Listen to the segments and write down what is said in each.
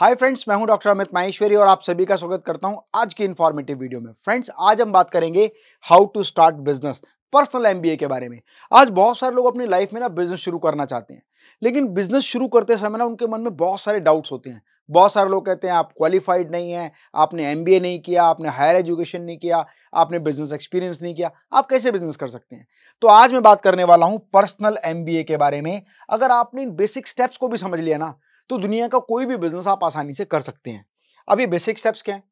hi friends मैं हूं doctor Amit Maheshwari और आप सभी का स्वागत करता हूं आज की इन्फॉर्मेटिव वीडियो में फ्रेंड्स आज हम बात करेंगे how to start business personal MBA के बारे में आज बहुत सारे लोग अपनी लाइफ में ना बिजनेस शुरू करना चाहते हैं लेकिन बिजनेस शुरू करते समय ना उनके मन में बहुत सारे डाउट्स होते हैं बहुत सारे लोग कहते हैं आप क्वालिफाइड नहीं हैं आपने एम नहीं किया आपने हायर एजुकेशन नहीं किया आपने बिजनेस एक्सपीरियंस नहीं किया आप कैसे बिजनेस कर सकते हैं तो आज मैं बात करने वाला हूँ पर्सनल एम के बारे में अगर आपने इन बेसिक स्टेप्स को भी समझ लिया ना तो दुनिया का कोई भी बिजनेस आप आसानी से कर सकते हैं अब ये बेसिक स्टेप्स क्या हैं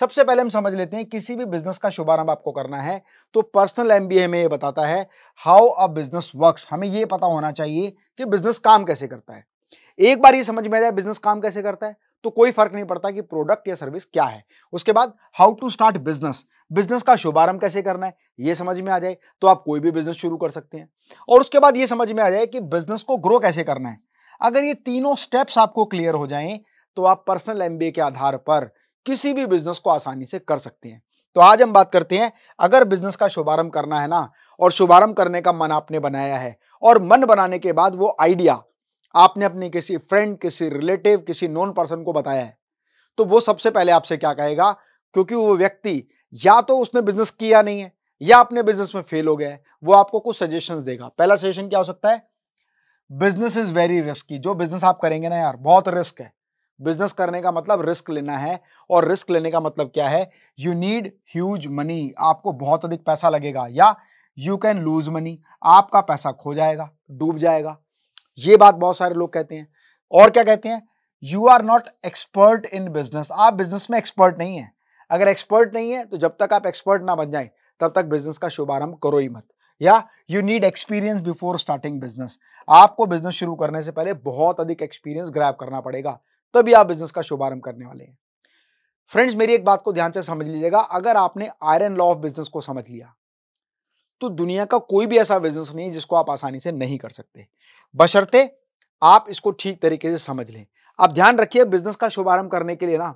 सबसे पहले हम समझ लेते हैं किसी भी बिजनेस का शुभारंभ आपको करना है तो पर्सनल एम में ये बताता है हाउ अ बिजनेस वर्क्स हमें ये पता होना चाहिए कि बिजनेस काम कैसे करता है एक बार ये समझ में आ जाए बिजनेस काम कैसे करता है तो कोई फर्क नहीं पड़ता कि प्रोडक्ट या सर्विस क्या है उसके बाद how to start business business का शुभारंभ कैसे करना है ये समझ में आ जाए तो आप कोई भी बिजनेस शुरू कर सकते हैं और उसके बाद ये समझ में आ जाए कि बिजनेस को ग्रो कैसे करना है अगर ये तीनों स्टेप्स आपको क्लियर हो जाएं तो आप पर्सनल एमबीए के आधार पर किसी भी बिजनेस को आसानी से कर सकते हैं तो आज हम बात करते हैं अगर बिजनेस का शुभारंभ करना है ना और शुभारंभ करने का मन आपने बनाया है और मन बनाने के बाद वो आइडिया आपने अपने किसी फ्रेंड किसी रिलेटिव किसी नॉन पर्सन को बताया है तो वो सबसे पहले आपसे क्या कहेगा क्योंकि वो व्यक्ति या तो उसने बिजनेस किया नहीं है या अपने बिजनेस में फेल हो गया है वो आपको कुछ सजेशंस देगा पहला सजेशन क्या हो सकता है बिजनेस इज वेरी रिस्की जो बिजनेस आप करेंगे ना यार बहुत रिस्क है बिजनेस करने का मतलब रिस्क लेना है और रिस्क लेने का मतलब क्या है यू नीड ह्यूज मनी आपको बहुत अधिक पैसा लगेगा या यू कैन लूज मनी आपका पैसा खो जाएगा डूब जाएगा ये बात बहुत सारे लोग कहते हैं और क्या कहते हैं you are not expert in business आप बिजनेस में एक्सपर्ट नहीं है अगर एक्सपर्ट नहीं है तो जब तक आप एक्सपर्ट ना बन जाए तब तक बिजनेस का शुभारंभ करो ही मत या you need experience before starting business आपको बिजनेस शुरू करने से पहले बहुत अधिक एक्सपीरियंस ग्रैप करना पड़ेगा तभी आप बिजनेस का शुभारंभ करने वाले हैं फ्रेंड्स मेरी एक बात को ध्यान से समझ लीजिएगा अगर आपने आयरन लॉ ऑफ बिजनेस को समझ लिया तो दुनिया का कोई भी ऐसा बिजनेस नहीं है जिसको आप आसानी से नहीं कर सकते बशर्ते आप इसको ठीक तरीके से समझ लें आप ध्यान रखिए बिजनेस का शुभारंभ करने के लिए ना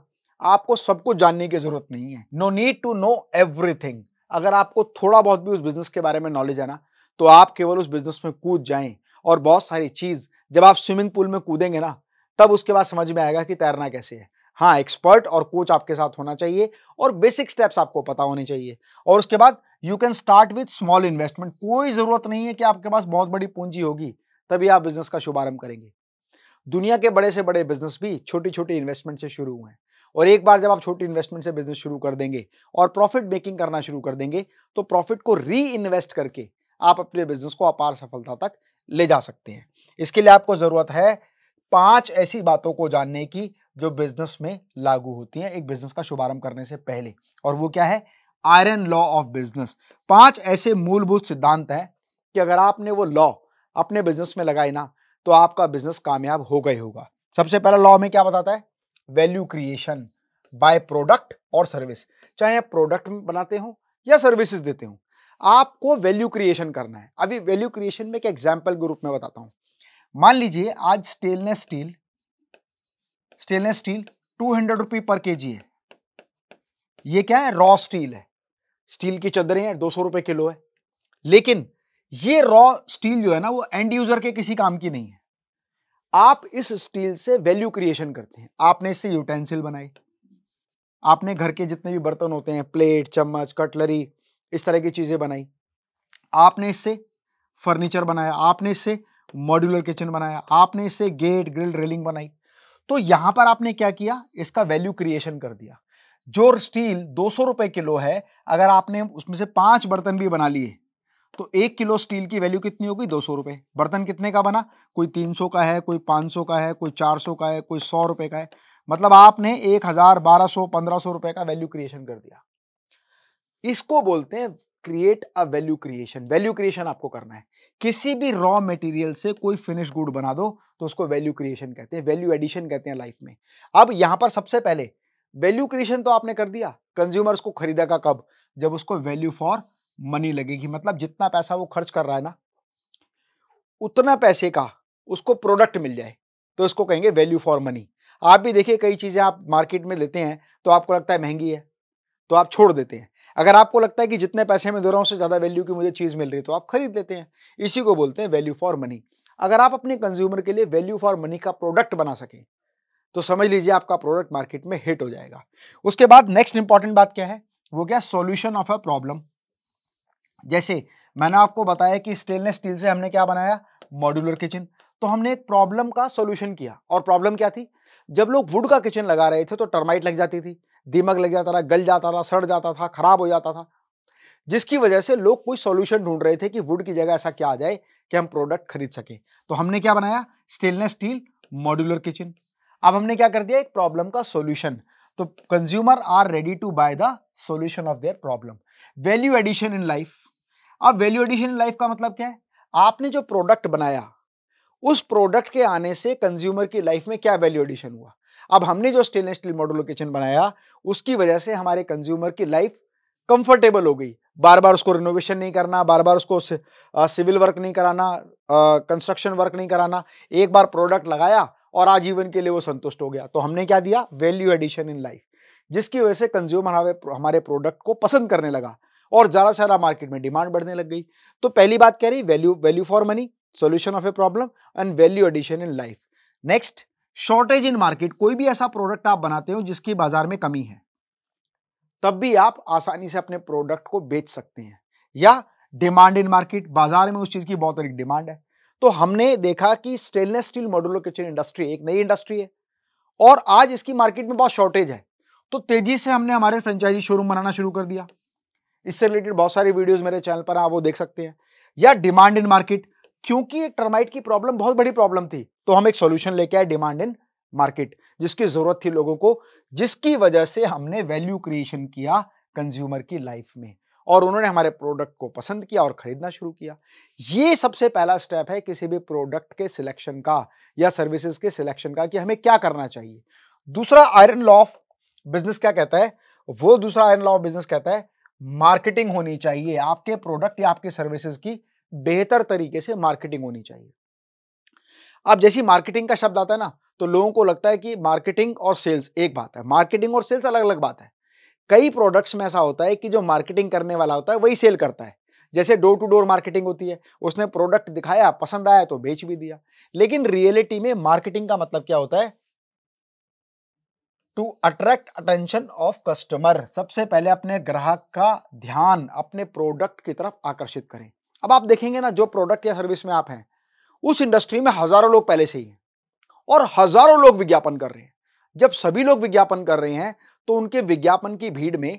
आपको सब कुछ जानने की जरूरत नहीं है no need to know everything अगर आपको थोड़ा बहुत भी उस बिजनेस के बारे में नॉलेज है ना तो आप केवल उस बिजनेस में कूद जाएं और बहुत सारी चीज जब आप स्विमिंग पूल में कूदेंगे ना तब उसके बाद समझ में आएगा कि तैरना कैसे है हाँ एक्सपर्ट और कोच आपके साथ होना चाहिए और बेसिक स्टेप्स आपको पता होने चाहिए और उसके बाद you can start with small investment कोई जरूरत नहीं है कि आपके पास बहुत बड़ी पूंजी होगी तभी आप बिजनेस का शुभारंभ करेंगे दुनिया के बड़े से बड़े बिजनेस भी छोटी छोटी इन्वेस्टमेंट से शुरू हुए हैं और एक बार जब आप छोटी इन्वेस्टमेंट से बिजनेस शुरू कर देंगे और प्रॉफिट मेकिंग करना शुरू कर देंगे तो प्रॉफिट को री इन्वेस्ट करके आप अपने बिजनेस को अपार सफलता तक ले जा सकते हैं इसके लिए आपको ज़रूरत है पांच ऐसी बातों को जानने की जो बिजनेस में लागू होती हैं एक बिजनेस का शुभारंभ करने से पहले और वो क्या है आयरन लॉ ऑफ बिजनेस पांच ऐसे मूलभूत सिद्धांत हैं कि अगर आपने वो लॉ अपने बिजनेस में लगाए ना तो आपका बिजनेस कामयाब हो गए होगा सबसे पहला लॉ में क्या बताता है वैल्यू क्रिएशन बाय प्रोडक्ट और सर्विस चाहे आप प्रोडक्ट बनाते हो या सर्विसेज देते हो आपको वैल्यू क्रिएशन करना है अभी वैल्यू क्रिएशन में एक एग्जाम्पल के रूप में बताता हूं मान लीजिए आज stainless steel stainless steel two hundred rupee per K जी है ये क्या है रॉ स्टील है स्टील की चदरें हैं दो सौ रुपए किलो है लेकिन ये रॉ स्टील जो है ना वो एंड यूजर के किसी काम की नहीं है आप इस स्टील से वैल्यू क्रिएशन करते हैं आपने इससे यूटेंसिल बनाई आपने घर के जितने भी बर्तन होते हैं प्लेट चम्मच कटलरी इस तरह की चीज़ें बनाई आपने इससे फर्नीचर बनाया आपने इससे मॉड्यूलर किचन बनाया आपने इससे गेट ग्रिल रेलिंग बनाई तो यहां पर आपने क्या किया इसका वैल्यू क्रिएशन कर दिया जो स्टील दो सौ रुपए किलो है अगर आपने उसमें से पांच बर्तन भी बना लिए तो एक किलो स्टील की वैल्यू कितनी होगी दो सौ रुपये बर्तन कितने का बना कोई तीन सौ का है कोई पाँच सौ का है कोई चार सौ का है कोई सौ रुपये का है मतलब आपने एक हज़ार बारह सौ पंद्रह सौ रुपये का वैल्यू क्रिएशन कर दिया इसको बोलते हैं create a value creation value creation आपको करना है किसी भी रॉ मटेरियल से कोई फिनिश गुड बना दो तो उसको वैल्यू क्रिएशन कहते हैं वैल्यू एडिशन कहते हैं लाइफ में अब यहां पर सबसे पहले वैल्यू क्रिएशन तो आपने कर दिया कंज्यूमर उसको खरीदेगा कब जब उसको वैल्यू फॉर मनी लगेगी मतलब जितना पैसा वो खर्च कर रहा है ना उतना पैसे का उसको प्रोडक्ट मिल जाए तो इसको कहेंगे वैल्यू फॉर मनी आप भी देखिए कई चीज़ें आप मार्केट में लेते हैं तो आपको लगता है महंगी है तो आप छोड़ देते हैं अगर आपको लगता है कि जितने पैसे में दे रहा हूँ उससे ज़्यादा वैल्यू की मुझे चीज़ मिल रही है तो आप खरीद लेते हैं इसी को बोलते हैं वैल्यू फॉर मनी अगर आप अपने कंज्यूमर के लिए वैल्यू फॉर मनी का प्रोडक्ट बना सकें तो समझ लीजिए आपका प्रोडक्ट मार्केट में हिट हो जाएगा उसके बाद नेक्स्ट इंपॉर्टेंट बात क्या है वो क्या सॉल्यूशन ऑफ अ प्रॉब्लम जैसे मैंने आपको बताया कि स्टेनलेस स्टील से हमने क्या बनाया मॉड्यूलर किचन तो हमने एक प्रॉब्लम का सोल्यूशन किया और प्रॉब्लम क्या थी जब लोग वुड का किचन लगा रहे थे तो टर्माइट लग जाती थी दीमक लग जाता था गल जाता था सड़ जाता था खराब हो जाता था जिसकी वजह से लोग कोई सॉल्यूशन ढूंढ रहे थे कि वुड की जगह ऐसा क्या आ जाए कि हम प्रोडक्ट खरीद सकें तो हमने क्या बनाया स्टेनलेस स्टील मॉड्यूलर किचन अब हमने क्या कर दिया एक प्रॉब्लम का सॉल्यूशन तो consumer are ready to buy the solution of their problem value addition in life अब वैल्यू एडिशन लाइफ का मतलब क्या है आपने जो प्रोडक्ट बनाया उस प्रोडक्ट के आने से कंज्यूमर की लाइफ में क्या वैल्यू एडिशन हुआ अब हमने जो स्टेनलेस स्टील मॉडल किचन बनाया उसकी वजह से हमारे कंज्यूमर की लाइफ कंफर्टेबल हो गई बार बार उसको रिनोवेशन नहीं करना बार बार उसको सिविल वर्क नहीं कराना कंस्ट्रक्शन वर्क नहीं कराना एक बार प्रोडक्ट लगाया और आजीवन के लिए वो संतुष्ट हो गया तो हमने क्या दिया वैल्यू एडिशन इन लाइफ जिसकी वजह से कंज्यूमर हमारे हमारे प्रोडक्ट को पसंद करने लगा और ज़्यादा से ज़्यादा मार्केट में डिमांड बढ़ने लग गई तो पहली बात कह रही value value for money solution of a problem and value addition in life next shortage in market कोई भी ऐसा प्रोडक्ट आप बनाते हो जिसकी बाजार में कमी है तब भी आप आसानी से अपने प्रोडक्ट को बेच सकते हैं या डिमांड इन मार्केट बाजार में उस चीज़ की बहुत अधिक डिमांड है तो हमने देखा कि stainless steel modular kitchen industry एक नई इंडस्ट्री है और आज इसकी मार्केट में बहुत शॉर्टेज है तो तेजी से हमने हमारे फ्रेंचाइजी शोरूम बनाना शुरू कर दिया इससे रिलेटेड बहुत सारी वीडियोस मेरे चैनल पर आप वो देख सकते हैं या डिमांड इन मार्केट क्योंकि एक टर्माइट की प्रॉब्लम बहुत बड़ी प्रॉब्लम थी तो हम एक सोल्यूशन लेके आए डिमांड इन मार्केट जिसकी जरूरत थी लोगों को जिसकी वजह से हमने वैल्यू क्रिएशन किया कंज्यूमर की लाइफ में और उन्होंने हमारे प्रोडक्ट को पसंद किया और खरीदना शुरू किया ये सबसे पहला स्टेप है किसी भी प्रोडक्ट के सिलेक्शन का या सर्विसेज के सिलेक्शन का कि हमें क्या करना चाहिए दूसरा आयरन लॉ ऑफ बिजनेस क्या कहता है वो दूसरा आयरन लॉ ऑफ बिजनेस कहता है मार्केटिंग होनी चाहिए आपके प्रोडक्ट या आपके सर्विसेज की बेहतर तरीके से मार्केटिंग होनी चाहिए अब जैसी मार्केटिंग का शब्द आता है ना तो लोगों को लगता है कि मार्केटिंग और सेल्स एक बात है मार्केटिंग और सेल्स अलग अलग बात है कई प्रोडक्ट्स में ऐसा होता है कि जो मार्केटिंग करने वाला होता है वही सेल करता है जैसे डोर टू डोर मार्केटिंग होती है उसने प्रोडक्ट दिखाया पसंद आया तो बेच भी दिया लेकिन रियलिटी में मार्केटिंग का मतलब क्या होता है to attract attention of customer सबसे पहले अपने ग्राहक का ध्यान अपने प्रोडक्ट की तरफ आकर्षित करें अब आप देखेंगे ना जो प्रोडक्ट या सर्विस में आप हैं उस इंडस्ट्री में हजारों लोग पहले से ही हैं और हजारों लोग विज्ञापन कर रहे हैं जब सभी लोग विज्ञापन कर रहे हैं तो उनके विज्ञापन की भीड़ में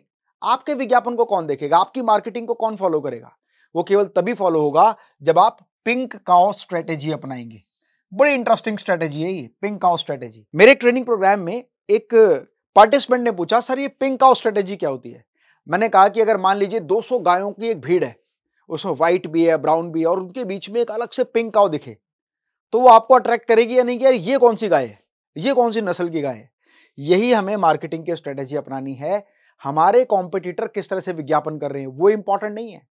आपके विज्ञापन को कौन देखेगा आपकी मार्केटिंग को कौन फॉलो करेगा वो केवल तभी फॉलो होगा जब आप पिंक काओ स्ट्रेटेजी अपनाएंगे बड़ी इंटरेस्टिंग स्ट्रेटेजी है ये पिंक काओ स्ट्रेटेजी मेरे ट्रेनिंग प्रोग्राम में एक पार्टिसिपेंट ने पूछा सर ये पिंक काउ स्ट्रेटेजी क्या होती है मैंने कहा कि अगर मान लीजिए 200 गायों की एक भीड़ है उसमें व्हाइट भी है ब्राउन भी है और उनके बीच में एक अलग से पिंक काउ दिखे तो वो आपको अट्रैक्ट करेगी या नहीं कि यार ये कौन सी गाय है ये कौन सी नस्ल की गाय है यही हमें मार्केटिंग की स्ट्रेटेजी अपनानी है हमारे कॉम्पिटिटर किस तरह से विज्ञापन कर रहे हैं वो इंपॉर्टेंट नहीं है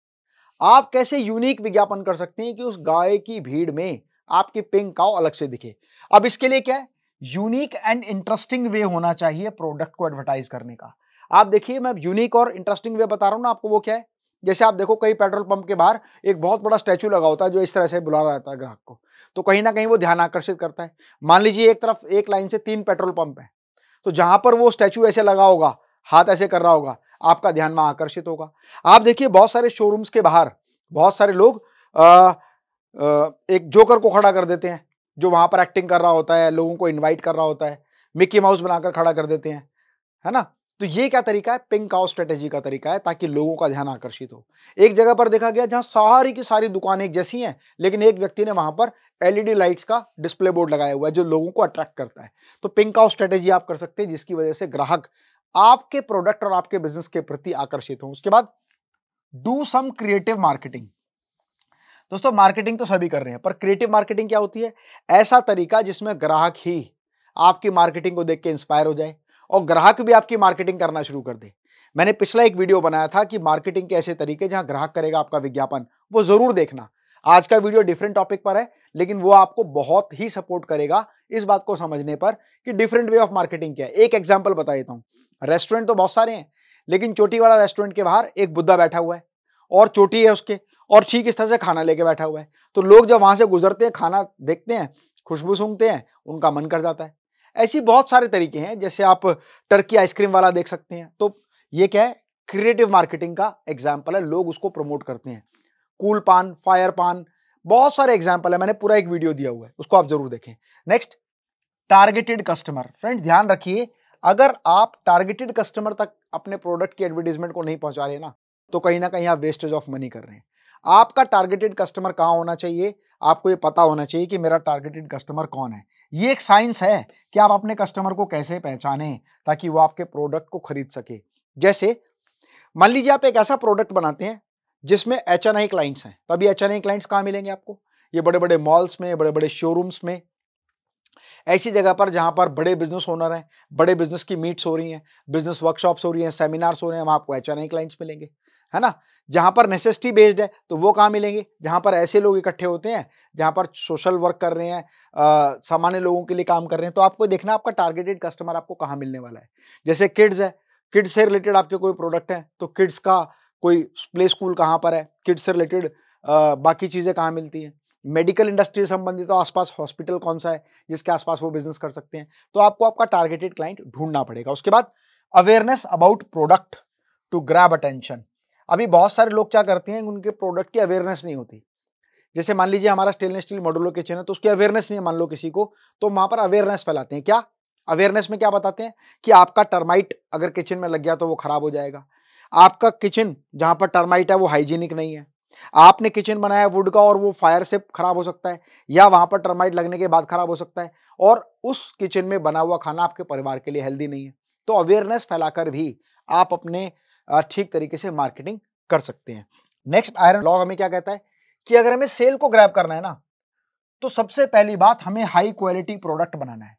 आप कैसे यूनिक विज्ञापन कर सकते हैं कि उस गाय की भीड़ में आपकी पिंक काउ अलग से दिखे अब इसके लिए क्या है यूनिक एंड इंटरेस्टिंग वे होना चाहिए प्रोडक्ट को एडवर्टाइज करने का आप देखिए मैं यूनिक और इंटरेस्टिंग वे बता रहा हूँ ना आपको वो क्या है जैसे आप देखो कई पेट्रोल पंप के बाहर एक बहुत बड़ा स्टैचू लगा होता है जो इस तरह से बुला रहा है ग्राहक को तो कहीं ना कहीं वो ध्यान आकर्षित करता है मान लीजिए एक तरफ एक लाइन से तीन पेट्रोल पंप है तो जहां पर वो स्टैचू ऐसे लगा होगा हाथ ऐसे कर रहा होगा आपका ध्यान वहां आकर्षित होगा आप देखिए बहुत सारे शोरूम्स के बाहर बहुत सारे लोग आ, आ, एक जोकर को खड़ा कर देते हैं जो वहाँ पर एक्टिंग कर रहा होता है लोगों को इन्वाइट कर रहा होता है मिक्की माउस बनाकर खड़ा कर देते हैं है ना तो ये क्या तरीका है पिंक हाउस स्ट्रेटेजी का तरीका है ताकि लोगों का ध्यान आकर्षित हो एक जगह पर देखा गया जहां सारी की सारी दुकानें एक जैसी हैं लेकिन एक व्यक्ति ने वहां पर एलईडी लाइट्स का डिस्प्ले बोर्ड लगाया हुआ है जो लोगों को अट्रैक्ट करता है तो पिंक हाउस स्ट्रेटेजी आप कर सकते हैं जिसकी वजह से ग्राहक आपके प्रोडक्ट और आपके बिजनेस के प्रति आकर्षित हो उसके बाद डू सम क्रिएटिव मार्केटिंग दोस्तों मार्केटिंग तो सभी कर रहे हैं पर क्रिएटिव मार्केटिंग क्या होती है ऐसा तरीका जिसमें ग्राहक ही आपकी मार्केटिंग को देख के इंस्पायर हो जाए और ग्राहक भी आपकी मार्केटिंग करना शुरू कर दे मैंने पिछला एक वीडियो बनाया था कि मार्केटिंग के ऐसे तरीके जहां ग्राहक करेगा आपका विज्ञापन वो जरूर देखना आज का वीडियो डिफरेंट टॉपिक पर है लेकिन वो आपको बहुत ही सपोर्ट करेगा इस बात को समझने पर कि डिफरेंट वे ऑफ मार्केटिंग क्या है एक एग्जाम्पल बता देता हूँ रेस्टोरेंट तो बहुत सारे हैं लेकिन चोटी वाला रेस्टोरेंट के बाहर एक बुद्धा बैठा हुआ है और चोटी है उसके और ठीक इस तरह से खाना लेके बैठा हुआ है तो लोग जब वहाँ से गुजरते हैं खाना देखते हैं खुशबू सूंघते हैं उनका मन कर जाता है ऐसी बहुत सारे तरीके हैं जैसे आप टर्की आइसक्रीम वाला देख सकते हैं तो ये क्या है क्रिएटिव मार्केटिंग का एग्जाम्पल है लोग उसको प्रमोट करते हैं कूल पान फायर पान बहुत सारे एग्जाम्पल है मैंने पूरा एक वीडियो दिया हुआ है उसको आप जरूर देखें नेक्स्ट टारगेटेड कस्टमर फ्रेंड्स ध्यान रखिए अगर आप टारगेटेड कस्टमर तक अपने प्रोडक्ट की एडवर्टीजमेंट को नहीं पहुंचा रहे ना तो कहीं ना कहीं आप वेस्टेज ऑफ मनी कर रहे हैं आपका टारगेटेड कस्टमर कहाँ होना चाहिए आपको ये पता होना चाहिए कि मेरा टारगेटेड कस्टमर कौन है ये एक साइंस है कि आप अपने कस्टमर को कैसे पहचाने ताकि वो आपके प्रोडक्ट को खरीद सके जैसे मान लीजिए आप एक ऐसा प्रोडक्ट बनाते हैं जिसमें एच एन आई क्लाइंट्स हैं तभी एच एन आई क्लाइंट्स कहाँ मिलेंगे आपको ये बड़े बड़े मॉल्स में बड़े बड़े शोरूम्स में ऐसी जगह पर जहाँ पर बड़े बिजनेस ओनर हैं बड़े बिजनेस की मीट्स हो रही हैं बिजनेस वर्कशॉप्स हो रही हैं सेमिनार्स हो रहे हैं वहाँ आपको एच एन आई क्लाइंट्स मिलेंगे है ना जहाँ पर नेसेसिटी बेस्ड है तो वो कहाँ मिलेंगे जहाँ पर ऐसे लोग इकट्ठे होते हैं जहाँ पर सोशल वर्क कर रहे हैं सामान्य लोगों के लिए काम कर रहे हैं तो आपको देखना आपका टारगेटेड कस्टमर आपको कहाँ मिलने वाला है जैसे किड्स है किड्स से रिलेटेड आपके कोई प्रोडक्ट है तो किड्स का कोई प्ले स्कूल कहाँ पर है किड्स से रिलेटेड बाकी चीज़ें कहाँ मिलती हैं मेडिकल इंडस्ट्री से संबंधित तो आसपास हॉस्पिटल कौन सा है जिसके आसपास वो बिजनेस कर सकते हैं तो आपको आपका टारगेटेड क्लाइंट ढूंढना पड़ेगा उसके बाद awareness about product to grab attention अभी बहुत सारे लोग क्या करते हैं उनके प्रोडक्ट की अवेयरनेस नहीं होती जैसे मान लीजिए हमारा स्टेनलेस स्टील मॉडलो किचन है तो उसकी अवेयरनेस नहीं है मान लो किसी को तो वहां पर अवेयरनेस फैलाते हैं क्या अवेयरनेस में क्या बताते हैं कि आपका टर्माइट अगर किचन में लग गया तो वो खराब हो जाएगा आपका किचन जहां पर टर्माइट है वो हाइजीनिक नहीं है आपने किचन बनाया वुड का और वो फायर से खराब हो सकता है या वहां पर टर्माइट लगने के बाद खराब हो सकता है और उस किचन में बना हुआ खाना आपके परिवार के लिए हेल्दी नहीं है तो अवेयरनेस फैलाकर भी आप अपने ठीक तरीके से मार्केटिंग कर सकते हैं नेक्स्ट आयरन लॉग हमें क्या कहता है कि अगर हमें सेल को ग्रैप करना है ना तो सबसे पहली बात हमें हाई क्वालिटी प्रोडक्ट बनाना है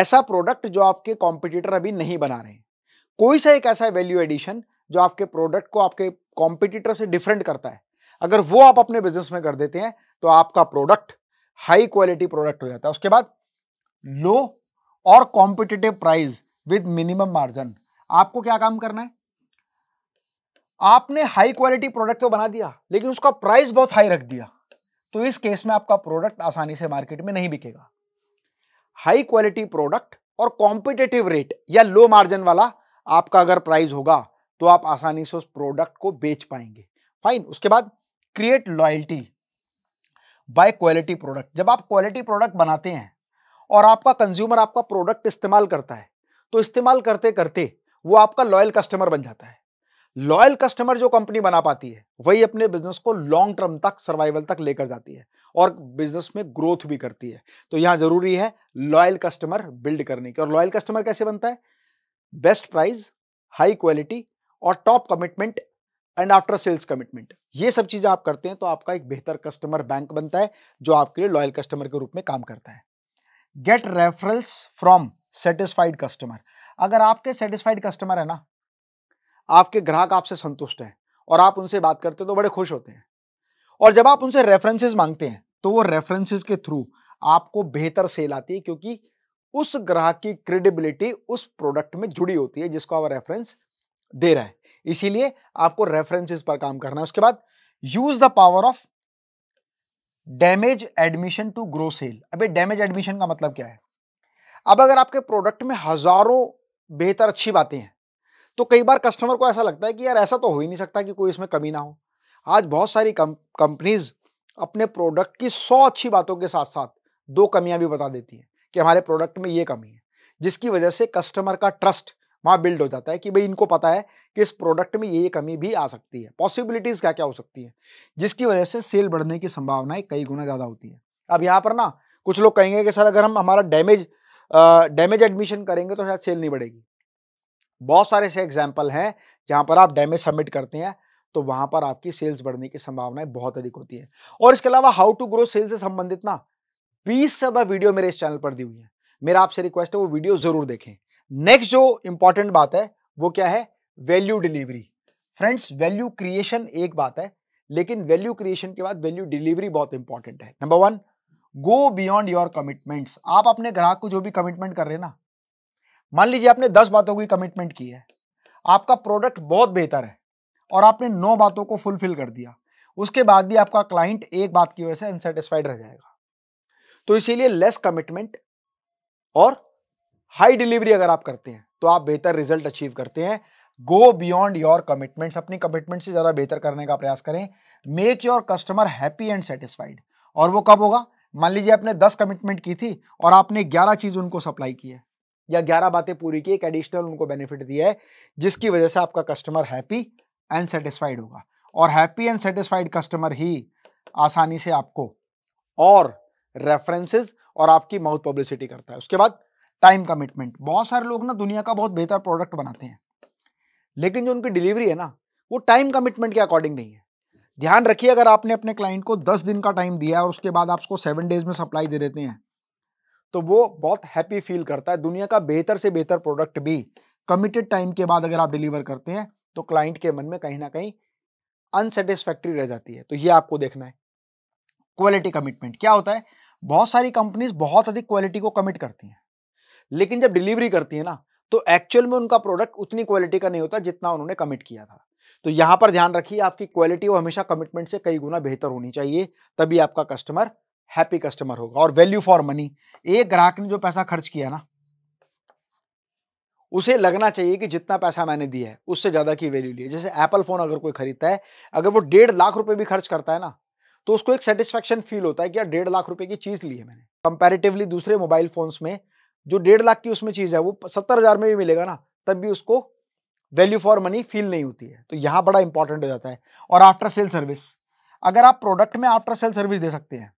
ऐसा प्रोडक्ट जो आपके कॉम्पिटिटर अभी नहीं बना रहे कोई सा एक ऐसा वैल्यू एडिशन जो आपके प्रोडक्ट को आपके कॉम्पिटिटर से डिफरेंट करता है अगर वो आप अपने बिजनेस में कर देते हैं तो आपका प्रोडक्ट हाई क्वालिटी प्रोडक्ट हो जाता है उसके बाद लो और competitive price with minimum margin आपको क्या काम करना है आपने हाई क्वालिटी प्रोडक्ट तो बना दिया लेकिन उसका प्राइस बहुत हाई रख दिया तो इस केस में आपका प्रोडक्ट आसानी से मार्केट में नहीं बिकेगा हाई क्वालिटी प्रोडक्ट और कॉम्पिटेटिव रेट या लो मार्जिन वाला आपका अगर प्राइस होगा तो आप आसानी से उस प्रोडक्ट को बेच पाएंगे फाइन उसके बाद create loyalty by quality product जब आप क्वालिटी प्रोडक्ट बनाते हैं और आपका कंज्यूमर आपका प्रोडक्ट इस्तेमाल करता है तो इस्तेमाल करते करते वो आपका लॉयल कस्टमर बन जाता है लॉयल कस्टमर जो कंपनी बना पाती है वही अपने बिजनेस को लॉन्ग टर्म तक सर्वाइवल तक लेकर जाती है और बिजनेस में ग्रोथ भी करती है तो यहां जरूरी है लॉयल कस्टमर बिल्ड करने की और लॉयल कस्टमर कैसे बनता है बेस्ट प्राइस हाई क्वालिटी और top commitment and after sales commitment ये सब चीजें आप करते हैं तो आपका एक बेहतर कस्टमर बैंक बनता है जो आपके लिए लॉयल कस्टमर के रूप में काम करता है get referrals from satisfied customer अगर आपके सेटिस्फाइड कस्टमर है ना आपके ग्राहक आपसे संतुष्ट हैं और आप उनसे बात करते तो बड़े खुश होते हैं और जब आप उनसे रेफरेंसेस मांगते हैं तो वो रेफरेंसेस के थ्रू आपको बेहतर सेल आती है क्योंकि उस ग्राहक की क्रेडिबिलिटी उस प्रोडक्ट में जुड़ी होती है जिसको आप रेफरेंस दे रहा है इसीलिए आपको रेफरेंसेस पर काम करना है उसके बाद use the power of damage admission to grow sale अबे डैमेज एडमिशन का मतलब क्या है अब अगर आपके प्रोडक्ट में हजारों बेहतर अच्छी बातें हैं तो कई बार कस्टमर को ऐसा लगता है कि यार ऐसा तो हो ही नहीं सकता कि कोई इसमें कमी ना हो आज बहुत सारी कंपनीज अपने प्रोडक्ट की सौ अच्छी बातों के साथ साथ दो कमियां भी बता देती हैं कि हमारे प्रोडक्ट में ये कमी है जिसकी वजह से कस्टमर का ट्रस्ट वहाँ बिल्ड हो जाता है कि भाई इनको पता है कि इस प्रोडक्ट में ये कमी भी आ सकती है पॉसिबिलिटीज़ क्या क्या हो सकती है जिसकी वजह से सेल बढ़ने की संभावनाएं कई गुना ज़्यादा होती है अब यहाँ पर ना कुछ लोग कहेंगे कि सर अगर हम हमारा डैमेज डैमेज एडमिशन करेंगे तो शायद सेल नहीं बढ़ेगी बहुत सारे ऐसे एग्जाम्पल हैं जहाँ पर आप डैमेज सबमिट करते हैं तो वहाँ पर आपकी सेल्स बढ़ने की संभावनाएं बहुत अधिक होती है और इसके अलावा हाउ टू ग्रो सेल्स से संबंधित ना बीस से ज़्यादा वीडियो मेरे इस चैनल पर दी हुई है मेरा आपसे रिक्वेस्ट है वो वीडियो ज़रूर देखें नेक्स्ट जो इंपॉर्टेंट बात है वो क्या है value delivery friends value creation एक बात है लेकिन वैल्यू क्रिएशन के बाद वैल्यू डिलीवरी बहुत इंपॉर्टेंट है number one go beyond your commitments आप अपने ग्राहक को जो भी कमिटमेंट कर रहे हैं ना मान लीजिए आपने दस बातों की कमिटमेंट की है आपका प्रोडक्ट बहुत बेहतर है और आपने नौ बातों को फुलफिल कर दिया उसके बाद भी आपका क्लाइंट एक बात की वजह से अनसेटिस्फाइड रह जाएगा तो इसीलिए लेस कमिटमेंट और हाई डिलीवरी अगर आप करते हैं तो आप बेहतर रिजल्ट अचीव करते हैं गो बियॉन्ड योर कमिटमेंट्स अपनी कमिटमेंट से ज़्यादा बेहतर करने का प्रयास करें make your customer happy and satisfied और वो कब होगा मान लीजिए आपने दस कमिटमेंट की थी और आपने ग्यारह चीज उनको सप्लाई की है या ग्यारह बातें पूरी की एक एडिशनल उनको बेनिफिट दिया है जिसकी वजह से आपका कस्टमर हैप्पी एंड सेटिस्फाइड होगा और हैप्पी एंड सेटिस्फाइड कस्टमर ही आसानी से आपको और रेफरेंसेस और आपकी माउथ पब्लिसिटी करता है उसके बाद टाइम कमिटमेंट बहुत सारे लोग ना दुनिया का बहुत बेहतर प्रोडक्ट बनाते हैं लेकिन जो उनकी डिलीवरी है ना वो टाइम कमिटमेंट के अकॉर्डिंग नहीं है ध्यान रखिए अगर आपने अपने क्लाइंट को दस दिन का टाइम दिया है और उसके बाद आप उसको सेवन डेज में सप्लाई दे देते हैं तो वो बहुत हैप्पी फील करता है दुनिया का बेहतर से बेहतर प्रोडक्ट भी कमिटेड टाइम के बाद अगर आप डिलीवर करते हैं तो क्लाइंट के मन में कहीं ना कहीं अनसेटिस्फैक्ट्री रह जाती है तो ये आपको देखना है क्वालिटी कमिटमेंट क्या होता है बहुत सारी कंपनीज बहुत अधिक क्वालिटी को कमिट करती हैं लेकिन जब डिलीवरी करती है ना तो एक्चुअल में उनका प्रोडक्ट उतनी क्वालिटी का नहीं होता जितना उन्होंने कमिट किया था तो यहां पर ध्यान रखिए आपकी क्वालिटी वो हमेशा कमिटमेंट से कई गुना बेहतर होनी चाहिए तभी आपका कस्टमर हैप्पी कस्टमर होगा और वैल्यू फॉर मनी एक ग्राहक ने जो पैसा खर्च किया ना उसे लगना चाहिए कि जितना पैसा मैंने दिया है उससे ज़्यादा की वैल्यू लिया जैसे एप्पल फ़ोन अगर कोई खरीदता है अगर वो डेढ़ लाख रुपए भी खर्च करता है ना तो उसको एक सेटिस्फेक्शन फील होता है कि यार डेढ़ लाख रुपए की चीज़ ली है मैंने कंपेरेटिवली दूसरे मोबाइल फ़ोन्स में जो डेढ़ लाख की उसमें चीज़ है वो सत्तर हज़ार में भी मिलेगा ना तब भी उसको वैल्यू फॉर मनी फील नहीं होती है तो यहाँ बड़ा इंपॉर्टेंट हो जाता है और आफ्टर सेल सर्विस अगर आप प्रोडक्ट में आफ्टर सेल सर्विस दे सकते हैं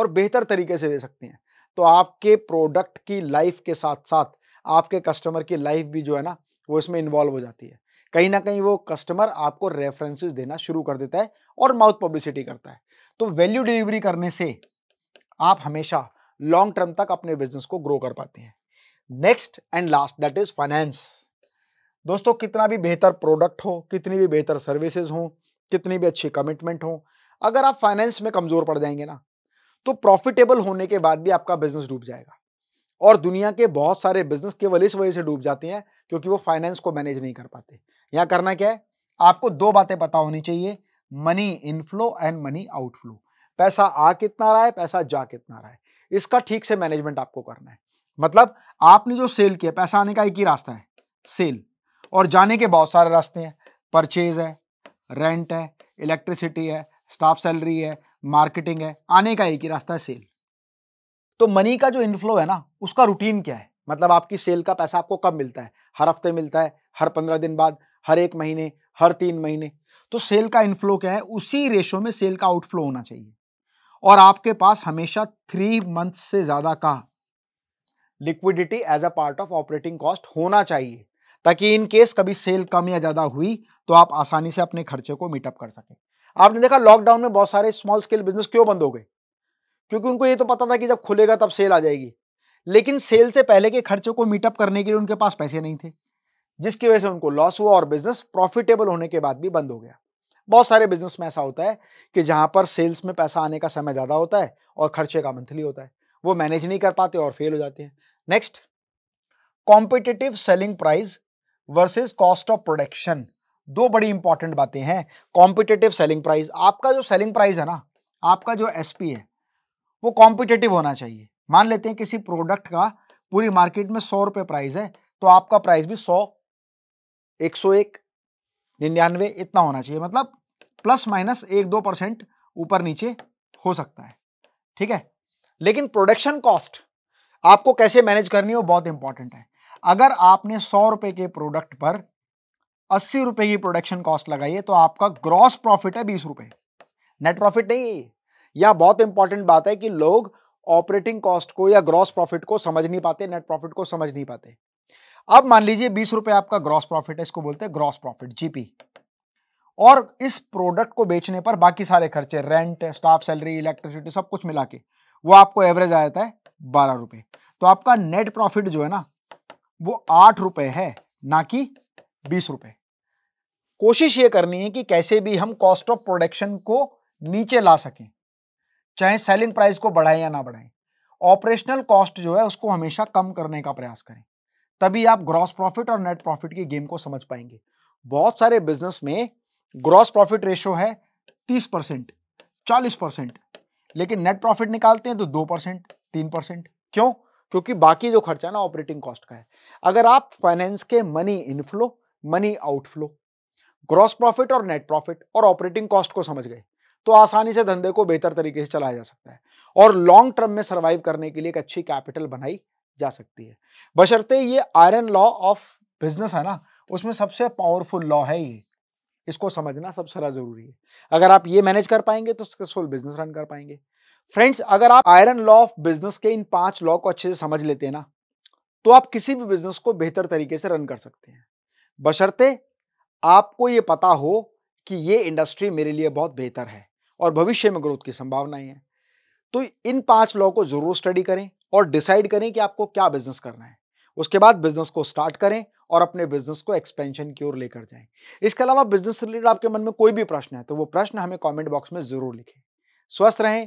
और बेहतर तरीके से दे सकते हैं तो आपके प्रोडक्ट की लाइफ के साथ साथ आपके कस्टमर की लाइफ भी जो है ना वो इसमें इन्वॉल्व हो जाती है कहीं ना कहीं वो कस्टमर आपको रेफरेंसेस देना शुरू कर देता है और माउथ पब्लिसिटी करता है तो वैल्यू डिलीवरी करने से आप हमेशा लॉन्ग टर्म तक अपने बिजनेस को ग्रो कर पाते हैं next and last that is finance दोस्तों कितना भी बेहतर प्रोडक्ट हो कितनी भी बेहतर सर्विसेज हो कितनी भी अच्छी कमिटमेंट हो अगर आप फाइनेंस में कमज़ोर पड़ जाएंगे ना तो प्रॉफिटेबल होने के बाद भी आपका बिजनेस डूब जाएगा और दुनिया के बहुत सारे बिजनेस केवल इस वजह से डूब जाते हैं क्योंकि वो फाइनेंस को मैनेज नहीं कर पाते यहाँ करना क्या है आपको दो बातें पता होनी चाहिए money inflow and money outflow पैसा आ कितना रहा है पैसा जा कितना रहा है इसका ठीक से मैनेजमेंट आपको करना है मतलब आपने जो सेल किया पैसा आने का एक ही रास्ता है सेल और जाने के बहुत सारे रास्ते हैं परचेज है रेंट है इलेक्ट्रिसिटी है स्टाफ सैलरी है मार्केटिंग है आने का एक ही रास्ता है सेल तो मनी का जो इनफ्लो है ना उसका रूटीन क्या है मतलब आपकी सेल का पैसा आपको कब मिलता है हर हफ्ते मिलता है हर पंद्रह दिन बाद हर एक महीने हर तीन महीने तो सेल का इनफ्लो क्या है उसी रेशो में सेल का आउटफ्लो होना चाहिए और आपके पास हमेशा थ्री मंथ से ज़्यादा का liquidity as a part of operating cost होना चाहिए ताकि इन केस कभी सेल कम या ज़्यादा हुई तो आप आसानी से अपने खर्चे को मीटअप कर सकें आपने देखा लॉकडाउन में बहुत सारे स्मॉल स्केल बिजनेस क्यों बंद हो गए क्योंकि उनको ये तो पता था कि जब खुलेगा तब सेल आ जाएगी लेकिन सेल से पहले के खर्चे को मीटअप करने के लिए उनके पास पैसे नहीं थे जिसकी वजह से उनको लॉस हुआ और बिजनेस प्रॉफिटेबल होने के बाद भी बंद हो गया बहुत सारे बिजनेस में ऐसा होता है कि जहां पर सेल्स में पैसा आने का समय ज़्यादा होता है और खर्चे का मंथली होता है वो मैनेज नहीं कर पाते और फेल हो जाते हैं next competitive selling price versus cost of production दो बड़ी इंपॉर्टेंट बातें हैं कॉम्पिटेटिव सेलिंग प्राइस आपका जो सेलिंग प्राइस है ना आपका जो एसपी है वो कॉम्पिटेटिव होना चाहिए मान लेते हैं किसी प्रोडक्ट का पूरी मार्केट में सौ रुपये प्राइस है तो आपका प्राइस भी सौ एक सौ एक निन्यानवे इतना होना चाहिए मतलब प्लस माइनस एक दो परसेंट ऊपर नीचे हो सकता है ठीक है लेकिन प्रोडक्शन कॉस्ट आपको कैसे मैनेज करनी हो बहुत इंपॉर्टेंट है अगर आपने सौ रुपए के प्रोडक्ट पर अस्सी रुपए की प्रोडक्शन कॉस्ट लगाई है तो आपका ग्रॉस प्रॉफिट है बीस रुपए नेट प्रॉफिट नहीं है यह बहुत इंपॉर्टेंट बात है कि लोग ऑपरेटिंग कॉस्ट को या ग्रॉस प्रॉफिट को समझ नहीं पाते नेट प्रॉफिट को समझ नहीं पाते अब मान लीजिए बीस रुपए आपका ग्रॉस प्रॉफिट है इसको बोलते हैं ग्रॉस प्रॉफिट जीपी और इस प्रोडक्ट को बेचने पर बाकी सारे खर्चे रेंट स्टाफ सैलरी इलेक्ट्रिसिटी सब कुछ मिला के वो आपको एवरेज आ जाता है बारह रुपए तो आपका नेट प्रॉफिट जो है ना वो आठ रुपए है ना कि बीस रुपए कोशिश ये करनी है कि कैसे भी हम कॉस्ट ऑफ प्रोडक्शन को नीचे ला सकें चाहे सेलिंग प्राइस को बढ़ाएं या ना बढ़ाएं ऑपरेशनल कॉस्ट जो है उसको हमेशा कम करने का प्रयास करें तभी आप ग्रॉस प्रॉफिट और नेट प्रॉफिट की गेम को समझ पाएंगे बहुत सारे बिजनेस में ग्रॉस प्रॉफिट रेशो है तीस परसेंट चालीस परसेंट लेकिन नेट प्रॉफिट निकालते हैं तो दो परसेंट तीन परसेंट क्यों क्योंकि बाकी जो खर्चा ना ऑपरेटिंग कॉस्ट का है अगर आप फाइनेंस के money inflow money outflow gross profit और नेट प्रॉफिट और ऑपरेटिंग कॉस्ट को समझ गए तो आसानी से धंधे को बेहतर तरीके से चलाया जा सकता है और लॉन्ग टर्म में सर्वाइव करने के लिए एक अच्छी कैपिटल बनाई जा सकती है बशर्ते ये आयरन लॉ ऑफ बिजनेस है ना उसमें सबसे पावरफुल लॉ है ये इसको समझना सबसे ज़्यादा जरूरी है अगर आप ये मैनेज कर पाएंगे तो सक्सेसफुल बिजनेस रन कर पाएंगे फ्रेंड्स अगर आप आयरन लॉ ऑफ बिजनेस के इन पांच लॉ को अच्छे से समझ लेते हैं ना तो आप किसी भी बिजनेस को बेहतर तरीके से रन कर सकते हैं बशर्ते आपको ये पता हो कि ये इंडस्ट्री मेरे लिए बहुत बेहतर है और भविष्य में ग्रोथ की संभावनाएं हैं तो इन पांच लॉ को जरूर स्टडी करें और डिसाइड करें कि आपको क्या बिजनेस करना है उसके बाद बिजनेस को स्टार्ट करें और अपने बिजनेस को एक्सपेंशन की ओर लेकर जाएं इसके अलावा बिजनेस रिलेटेड आपके मन में कोई भी प्रश्न है तो वो प्रश्न हमें कमेंट बॉक्स में जरूर लिखें स्वस्थ रहें